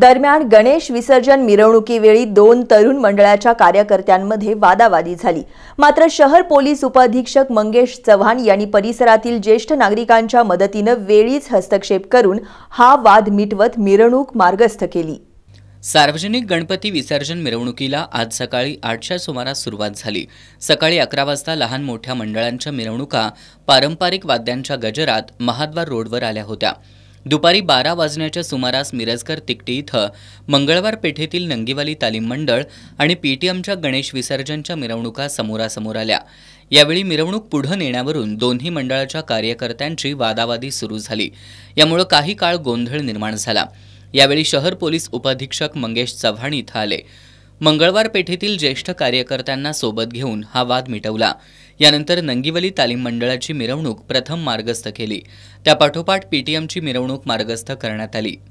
दरम्यान गणेश विसर्जन मिरवणुकीवेळी दोन तरुण मंडळाच्या कार्यकर्त्यांमध्ये वादावादी झाली मात्र शहर पोलीस उपअधीक्षक मंगेश चव्हाण यांनी परिसरातील ज्येष्ठ नागरिकांच्या मदतीनं वेळीच हस्तक्षेप करून हा वाद मिटवत मिरवणूक मार्गस्थ केली सार्वजनिक गणपती विसर्जन मिरवणुकीला आज सकाळी आठच्या सुमारास सुरुवात झाली सकाळी अकरा वाजता लहान मोठ्या मंडळांच्या मिरवणुका पारंपरिक वाद्यांच्या गजरात महाद्वार रोडवर आल्या होत्या दुपारी बारा वाजण्याच्या सुमारास मिरजकर तिकटी इथं मंगळवार पेठेतील नंगीवाली तालीम मंडळ आणि पीटीएमच्या गणेश विसर्जनच्या मिरवणुका समोरासमोर आल्या यावेळी मिरवणूक पुढं नेण्यावरून दोन्ही मंडळाच्या कार्यकर्त्यांची वादावादी सुरू झाली यामुळे काही काळ गोंधळ निर्माण झाला यावेळी शहर पोलीस उपाधीक्षक मंगेश चव्हाण इथं आले मंगळवार पेठेतील ज्येष्ठ कार्यकर्त्यांना सोबत घेऊन हा वाद मिटवला यानंतर नंगीवली तालीम मंडळाची मिरवणूक प्रथम मार्गस्थ केली त्यापाठोपाठ पीटीएमची मिरवणूक मार्गस्थ करण्यात आली